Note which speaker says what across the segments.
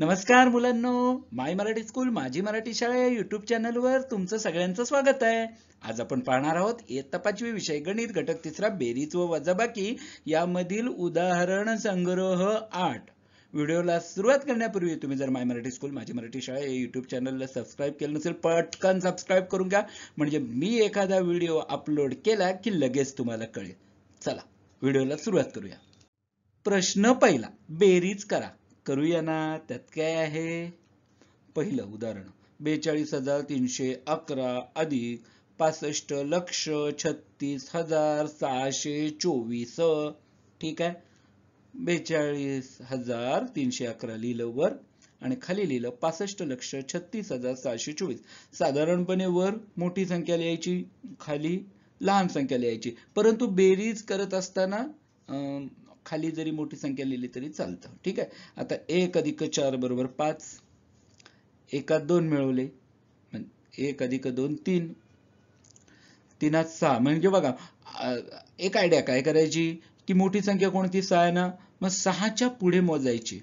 Speaker 1: नमस्कार मुलांनो माय मराठी स्कूल माझी मराठी शाळा या युट्यूब चॅनलवर तुमचं सगळ्यांचं स्वागत आहे आज आपण पाहणार आहोत इयत्ता पाचवी विषय गणित घटक तिसरा बेरीज व वजाबाकी यामधील उदाहरण संग्रह आठ व्हिडिओला सुरुवात करण्यापूर्वी तुम्ही जर माय मराठी स्कूल माझी मराठी शाळा या युट्यूब चॅनलला सबस्क्राईब केलं नसेल पटकन सबस्क्राईब करून घ्या म्हणजे मी एखादा व्हिडिओ अपलोड केला की लगेच तुम्हाला कळेल चला व्हिडिओला सुरुवात करूया प्रश्न पहिला बेरीज करा करूया ना त्यात काय आहे पहिलं उदाहरण बेचाळीस हजार तीनशे अकरा अधिक पासष्ट लक्ष छत्तीस हजार सहाशे चोवीस ठीक आहे बेचाळीस हजार तीनशे अकरा लिहिलं वर आणि खाली लिहिलं पासष्ट लक्ष छत्तीस हजार सहाशे चोवीस साधारणपणे वर मोठी संख्या लिहायची खाली लहान संख्या लिहायची परंतु बेरीज करत असताना अं खाली जरी मोठी संख्या लिहिली तरी चालतं ठीक आहे आता एक अधिक चार बरोबर पाच एकात दोन मिळवले एक अधिक दोन तीन तीनात सहा म्हणजे बघा एक आयडिया काय करायची की मोठी संख्या कोणती सहा आहे ना मग सहाच्या पुढे मोजायची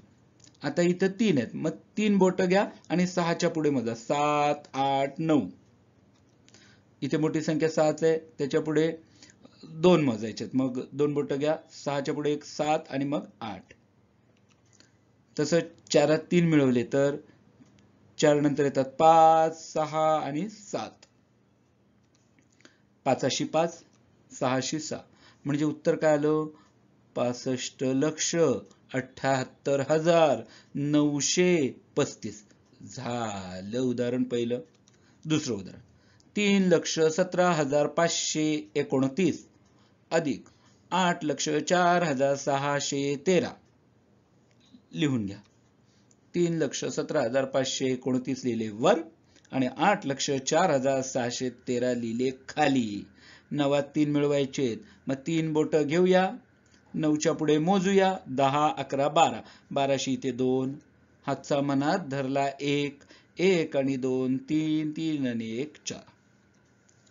Speaker 1: आता इथं तीन आहेत मग तीन बोट घ्या आणि सहाच्या पुढे मोजा सात आठ नऊ इथे मोठी संख्या सहाच आहे त्याच्या पुढे दोन मोजायचे मग दोन बोट घ्या सहाच्या पुढे एक सात आणि मग आठ तस चारात तीन मिळवले तर चार नंतर येतात पाच सहा आणि सात पाचशे पाच सहाशे सहा म्हणजे उत्तर काय आलं पासष्ट लक्ष अठ्याहत्तर हजार नऊशे पस्तीस झालं उदाहरण पहिलं दुसरं उदाहरण तीन लक्ष सतरा हजार पाचशे एकोणतीस अधिक आठ लक्ष चार हजार सहाशे तेरा लिहून घ्या तीन लक्ष सतरा हजार पाचशे एकोणतीस लिहिले वर आणि आठ लक्ष चार हजार सहाशे तेरा लिहिले खाली नवात तीन मिळवायचे मग तीन बोट घेऊया नऊच्या पुढे मोजूया दहा अकरा बारा बाराशे ते दोन हातचा मनात धरला एक एक आणि दोन तीन तीन आणि एक चार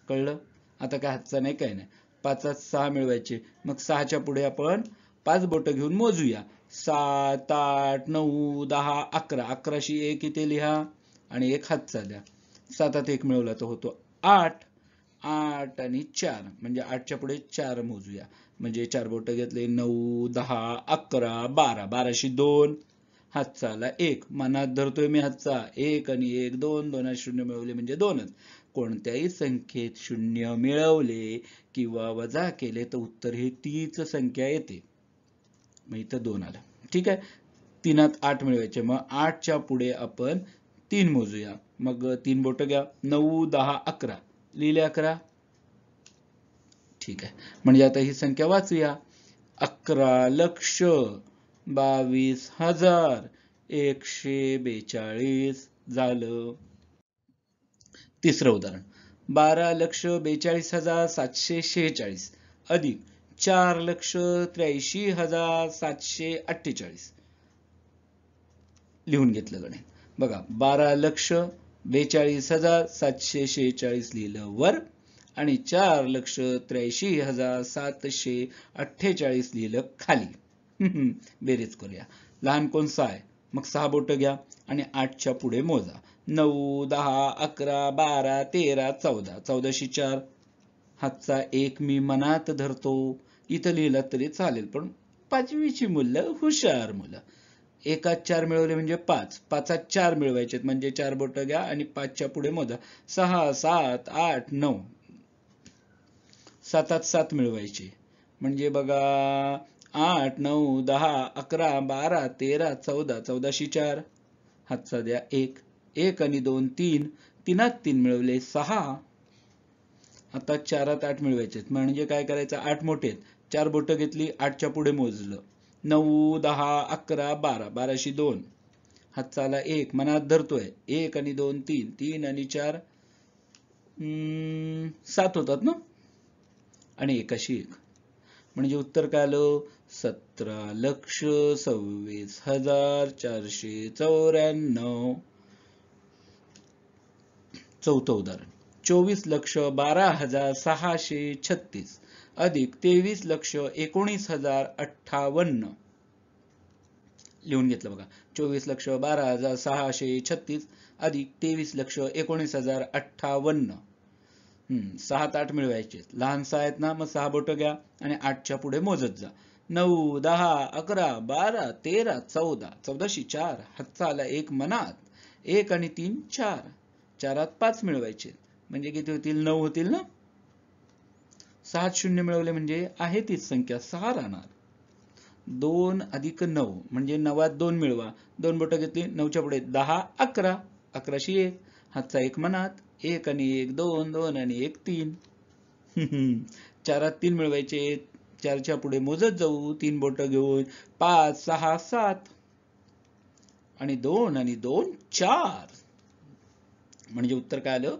Speaker 1: कळलं आता काय हातचा नाही काय नाही पाचात सहा मिळवायचे मग सहाच्या पुढे आपण पाच बोट घेऊन मोजूया सात आठ नऊ दहा अकरा अकराशी एक इथे लिहा आणि एक हातचा द्या सातात एक मिळवला तर होतो आठ आठ आणि चार म्हणजे आठच्या पुढे चार मोजूया म्हणजे चार बोट घेतले नऊ दहा अकरा बारा बाराशी दोन हातचा आला एक मनात धरतोय मी हातचा एक आणि एक दोन दोन शून्य मिळवले म्हणजे दोनच कोणत्याही संख्येत शून्य मिळवले किंवा वजा केले तर उत्तर ही तीच संख्या येते मग इथं दोन आलं ठीक आहे तीनात आठ मिळवायचे मग आठच्या पुढे आपण तीन मोजूया मग तीन बोट घ्या नऊ दहा अकरा लिहिले अकरा ठीक आहे म्हणजे आता ही संख्या वाचूया अकरा लक्ष बावीस हजार एकशे बेचाळीस झालं तिसरं उदाहरण बारा लक्ष बेचाळीस हजार सातशे शेहेचाळीस अधिक चार लक्ष त्र्याऐंशी हजार सातशे अठ्ठेचाळीस लिहून घेतलं गणित बघा बारा लक्ष बेचाळीस हजार सातशे शेहेचाळीस लिहिलं वर आणि चार लक्ष त्र्याऐंशी हजार सातशे अठ्ठेचाळीस लिहिलं खाली बेरीज करूया लहान कोणसा आहे मग सहा बोट घ्या आणि आठच्या पुढे मोजा नऊ दहा अकरा बारा तेरा चौदा चौदाशी चार हातचा एक मी मनात धरतो इथं लिहिला तरी चालेल पण पाचवीची मुलं हुशार मुलं एकात चार मिळवले म्हणजे पाच पाचात चार मिळवायचे म्हणजे चार बोट घ्या आणि पाचच्या पुढे मोजा सहा सात आठ नऊ सातात सात मिळवायचे म्हणजे बघा आठ नऊ दहा अकरा बारा तेरा चौदा चौदाशी चार हातचा द्या एक एक आणि दोन तीन तीनात तीन मिळवले सहा आता चारात आठ मिळवायचे म्हणजे काय करायचं आठ मोठे आहेत चार बोट घेतली आठच्या पुढे मोजलं नऊ दहा अकरा बारा बाराशे दोन चाला एक मनात धरतोय एक आणि दोन तीन तीन आणि चार सात होतात ना आणि एकाशी एक म्हणजे उत्तर काय आलं सतरा लक्ष सव्वीस हजार चारशे चौऱ्याण्णव चौथं उदाहरण चोवीस लक्ष बारा हजार सहाशे छत्तीस अधिक तेवीस लक्ष एकोणीस हजार अठ्ठावन्न लिहून घेतलं बघा चोवीस लक्ष बारा हजार सहाशे छत्तीस अधिक तेवीस लक्ष एकोणीस हजार अठ्ठावन्न हम्म सात आठ मिळवायचे लहान सहा आहेत ना मग सहा बोट घ्या आणि आठच्या पुढे मोजत जा नऊ दहा अकरा बारा तेरा चौदा चौदाशी चार हातचा एक मनात एक आणि तीन चार चारात पाच मिळवायचे म्हणजे किती होतील नऊ होतील ना सात शून्य मिळवले म्हणजे आहे तीच संख्या सहा राहणार दोन अधिक नऊ म्हणजे नवात दोन मिळवा दोन बोट घेतली नऊच्या पुढे दहा अकरा अकराशी एक हातचा एक मनात एक आणि एक दोन दोन आणि एक तीन चारात तीन मिळवायचे चारच्या पुढे मोजत जाऊ तीन बोट घेऊन पाच सहा सात आणि दोन आणि दोन चार म्हणजे उत्तर काय आलं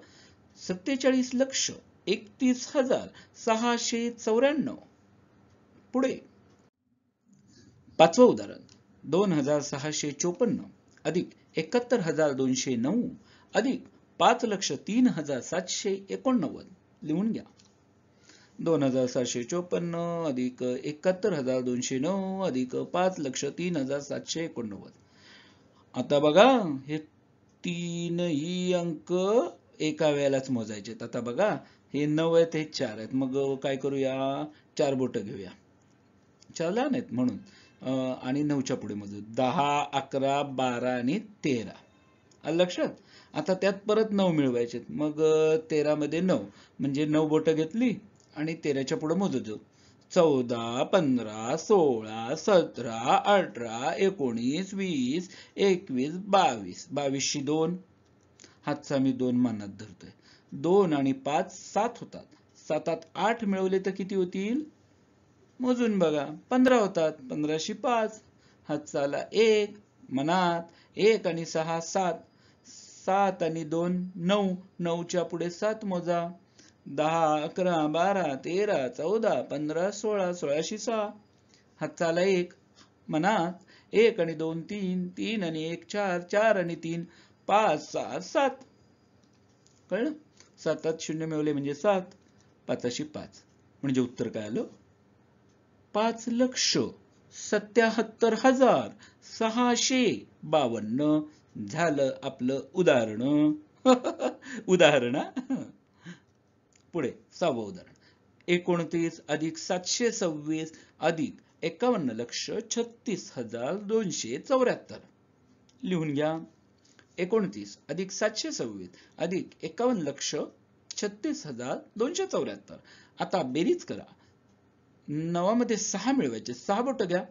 Speaker 1: सत्तेचाळीस लक्ष एकतीस हजार सहाशे चौऱ्याण्णव पुढे पाचवं उदाहरण दोन हजार सहाशे चोपन्न अधिक एकाहत्तर हजार दोनशे नऊ अधिक पाच लक्ष तीन हजार सातशे एकोणनव्वद लिहून घ्या दोन हजार सातशे चोपन्न अधिक एकाहत्तर हजार दोनशे नऊ अधिक पाच लक्ष तीन हजार सातशे एकोणनव्वद आता बघा हे तीनही अंक एका वेळेलाच मोजायचे आता बघा हे नऊ आहेत हे चार आहेत मग काय करूया चार बोटं घेऊया चार लहान आहेत म्हणून आणि नऊच्या पुढे मोजू दहा अकरा बारा आणि तेरा लक्षात आता त्यात परत नऊ मिळवायचे मग तेरामध्ये नऊ म्हणजे नऊ बोटं घेतली आणि तेराच्या पुढे मोजत जाऊ चौदा पंधरा सोळा सतरा अठरा एकोणीस वीस एकवीस बावीस बावीसशी दोन हातचा मी दोन मनात धरतोय दोन आणि पाच सात होतात सातात आठ मिळवले तर किती होतील मोजून बघा पंधरा होतात पंधराशी पाच हातचाला एक मनात एक आणि सहा सात सात आणि दोन नऊ नऊच्या पुढे सात मोजा दहा अकरा बारा तेरा चौदा पंधरा सोळा सोळाशे सहा हातचाला एक मनात एक आणि दोन तीन तीन आणि एक चार चार आणि तीन पाच सहा सात कळलं सातात शून्य मिळवले म्हणजे सात पाचशे पाच म्हणजे उत्तर काय आलं पाच लक्ष सत्याहत्तर हजार सहाशे बावन्न झालं आपलं उदाहरण उदाहरण पुढे सहावं उदाहरण एकोणतीस अधिक सातशे सव्वीस अधिक एकावन्न लक्ष छत्तीस हजार दोनशे चौऱ्याहत्तर लिहून घ्या एकोणतीस अधिक सातशे सव्वीस अधिक एकावन्न लक्ष छत्तीस हजार दोनशे चौऱ्याहत्तर आता बेरीज करा नवामध्ये सहा मिळवायचे सहा बोट घ्या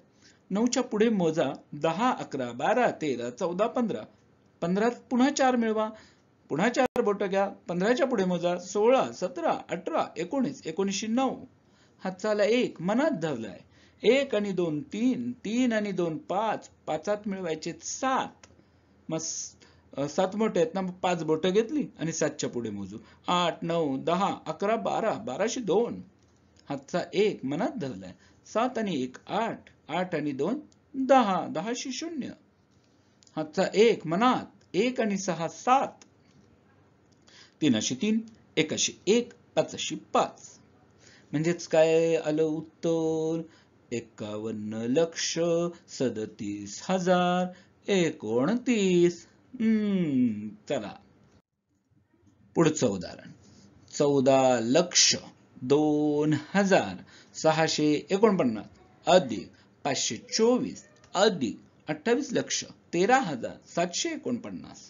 Speaker 1: नऊच्या पुढे मोजा दहा अकरा बारा तेरा चौदा पंधरा पंधरा पुन्हा चार मिळवा पुन्हा चार बोट घ्या पंधराच्या पुढे मोजा सोळा सतरा अठरा एकोणीस एकोणीसशे नऊ हातचाला एक मनात धरलाय एक आणि दोन तीन तीन आणि दोन पाच पाचात मिळवायचे सात मग सात मोठे आहेत ना पाच बोट घेतली आणि सातच्या पुढे मोजू आठ नऊ दहा अकरा बारा बाराशे दोन हातचा एक मनात धरलाय सात आणि एक आठ आठ आणि दोन दहा दहाशे शून्य हातचा एक मनात एक आणि सहा सात तीन तीनशे तीन अशी एक पाचशे पाच म्हणजेच काय आलं उत्तर एकावन्न लक्ष सदतीस हजार एकोणतीस चला पुढचं उदाहरण चौदा लक्ष दोन हजार सहाशे एकोणपन्नास अधिक पाचशे चोवीस अधिक अठ्ठावीस लक्ष तेरा हजार सातशे एकोणपन्नास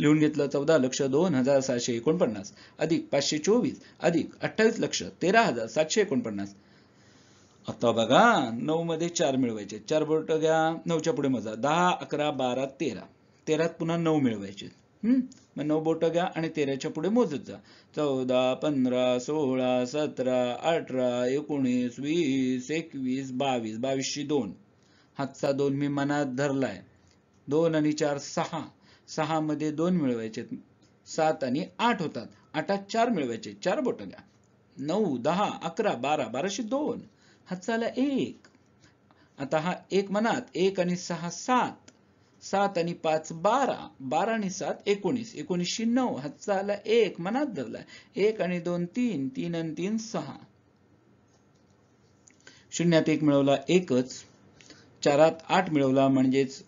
Speaker 1: लिहून घेतलं चौदा लक्ष दोन हजार सहाशे एकोणपन्नास अधिक पाचशे चोवीस अधिक अठ्ठावीस लक्ष तेरा हजार सातशे एकोणपन्नास आता बघा नऊ मध्ये चार मिळवायचे चार बोट घ्या नऊच्या पुढे मजा दहा अकरा बारा तेरा तेरात पुन्हा नऊ मिळवायचे हम्म मग नऊ बोट घ्या आणि तेराच्या पुढे मोजत जा चौदा पंधरा सोळा सतरा अठरा एकोणीस वीस एकवीस बावीस बावीसशे दोन हातचा दोन मी मनात धरलाय दोन आणि चार सहा सहा मध्ये दोन मिळवायचे सात आणि आठ होतात आठात चार मिळवायचे चार बोट घ्या नऊ दहा अकरा बारा बाराशे दोन झाला एक आता हा एक मनात एक आणि सहा सात सात आणि पाच बारा बारा आणि सात एकोणीस एकोणीसशे नऊ हातचाला एक मनात धरला एक आणि दोन तीन तीन आणि तीन सहा शून्यात एक मिळवला एकच चारात आठ मिळवला म्हणजेच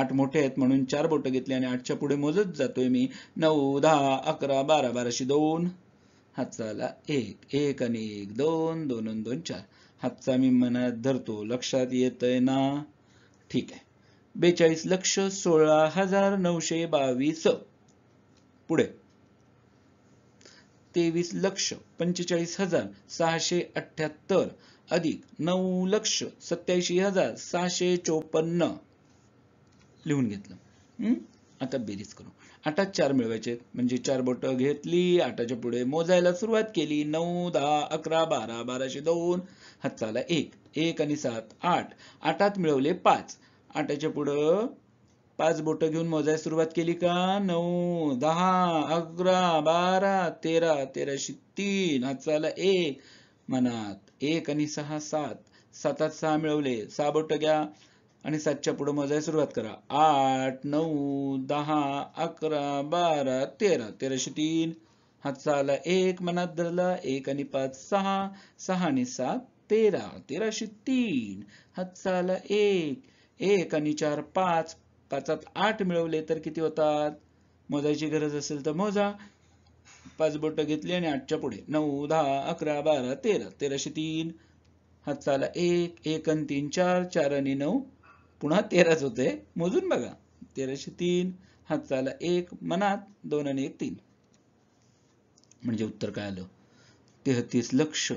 Speaker 1: आठ मोठे आहेत म्हणून चार बोटं घेतली आणि आठच्या पुढे मोजत जातोय मी नऊ दहा अकरा बारा बाराशे दोन हातचा आला एक एक आणि एक दोन दोन दोन चार हातचा मी मनात धरतो लक्षात येतंय ना ठीक आहे बेचाळीस लक्ष सोळा हजार नऊशे बावीस पुढे तेवीस लक्ष पंचेचाळीस हजार सहाशे अठ्याहत्तर अधिक नऊ लक्ष सत्याऐंशी हजार सहाशे चोपन्न लिहून घेतलं आता बेरीज करू आता चार मिळवायचे म्हणजे चार बोटं घेतली आठाच्या पुढे मोजायला सुरुवात केली नऊ दहा अकरा बारा बाराशे दोन हातचाला एक एक आणि सात आठ आठात मिळवले पाच आठाच्या पुढं पाच बोटं घेऊन मोजायला सुरुवात केली का नऊ दहा अकरा बारा तेरा तेराशे तीन हातचाला एक मनात एक आणि सहा सात सातात सहा मिळवले सहा बोट घ्या आणि सातच्या पुढे मोजायला सुरुवात करा आठ नऊ दहा अकरा बारा तेरा तेराशे तीन हात एक मनात धरला एक आणि पाच सहा सहा आणि सात तेरा तेराशे तीन हात एक एक आणि चार पाच पाचात आठ मिळवले तर किती होतात मोजायची गरज असेल तर मोजा पाच बोट घेतली आणि आठच्या पुढे नऊ दहा अकरा बारा तेरा तेराशे तीन हात एक एक आणि तीन चार चार आणि नऊ पुन्हा तेराच होतंय मोजून बघा तेराशे तीन चाला एक मनात दोन आणि एक तीन म्हणजे उत्तर काय आलं तेहतीस लक्ष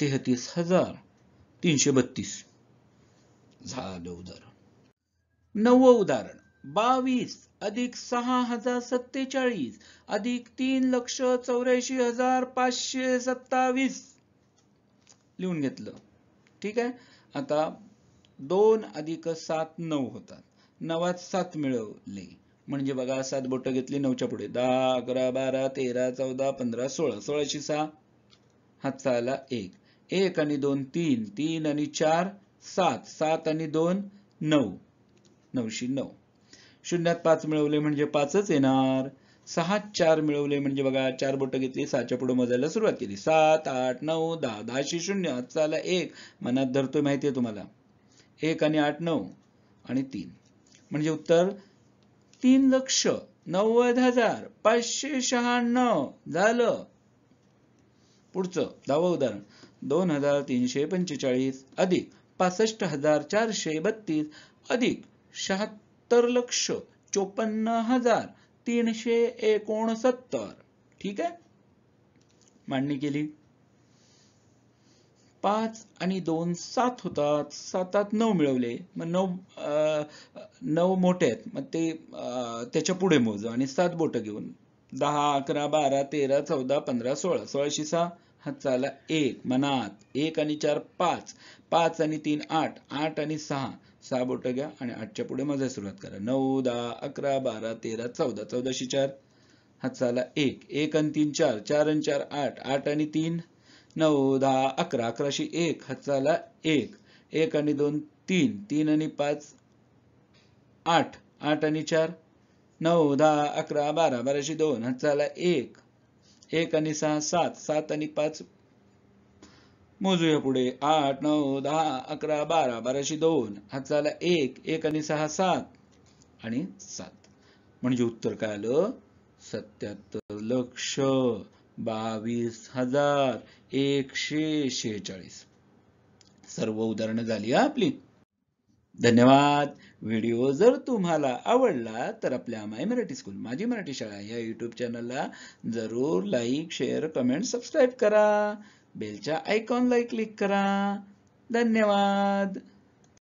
Speaker 1: तेहतीस हजार तीनशे बत्तीस झालं उदाहरण नव उदाहरण बावीस अधिक सहा हजार सत्तेचाळीस अधिक तीन लक्ष चौऱ्याऐंशी हजार पाचशे सत्तावीस लिहून घेतलं ठीक आहे आता दोन अधिक सात नऊ होतात नवात सात मिळवले म्हणजे बघा सात बोटं घेतली नऊच्या पुढे दहा अकरा बारा तेरा चौदा पंधरा सोळा सोळाशी सहा हाताला एक एक आणि दोन तीन तीन आणि चार सात सात आणि दोन नऊ नऊशी नऊ शून्यात पाच मिळवले म्हणजे पाचच येणार सहा चार मिळवले म्हणजे बघा चार बोटं घेतली सहाच्या पुढे मजायला सुरुवात केली सात आठ नऊ दहा दहाशे शून्य हाताला एक मनात धरतोय माहितीये तुम्हाला एक आणि आठ नऊ आणि तीन म्हणजे उत्तर तीन लक्ष नव्वद हजार पाचशे शहाण्णव झालं पुढचं दहावं उदाहरण दोन हजार तीनशे पंचेचाळीस अधिक पासष्ट हजार चारशे बत्तीस अधिक शहात्तर लक्ष चोपन्न हजार तीनशे एकोणसत्तर ठीक आहे मांडणी केली पाच आणि दोन सात होतात सातात नऊ मिळवले मग नऊ नऊ मोठे आहेत मग ते त्याच्या पुढे मोज आणि सात बोटं घेऊन दहा अकरा बारा तेरा चौदा पंधरा सोळा सोळाशे सहा हाताला एक मनात एक आणि चार पाच पाच आणि तीन आठ आठ आणि सहा सहा बोटं घ्या आणि आठच्या पुढे मजा सुरुवात करा नऊ दहा अकरा बारा तेरा चौदा चौदाशे चार हाताला एक एक आणि तीन चार चार आणि चार आठ आठ आणि तीन नऊ दहा अकरा अकराशे एक हाताला एक एक आणि दोन तीन तीन आणि पाच आठ आठ आणि चार नऊ दहा अकरा बारा बाराशे दोन हाताला एक एक आणि सहा सात सात आणि पाच मोजूया पुढे आठ नऊ दहा अकरा बारा बाराशे दोन हाताला एक एक आणि सहा सात आणि सात म्हणजे उत्तर काय आलं सत्याहत्तर लक्ष बावीस हजार एकशे शेहेचाळीस सर्व उदाहरणं झाली आपली धन्यवाद व्हिडिओ जर तुम्हाला आवडला तर आपल्या माय मराठी स्कूल माझी मराठी शाळा या यूट्यूब चॅनलला जरूर लाईक शेअर कमेंट सबस्क्राईब करा बेलच्या आयकॉनलाही क्लिक करा धन्यवाद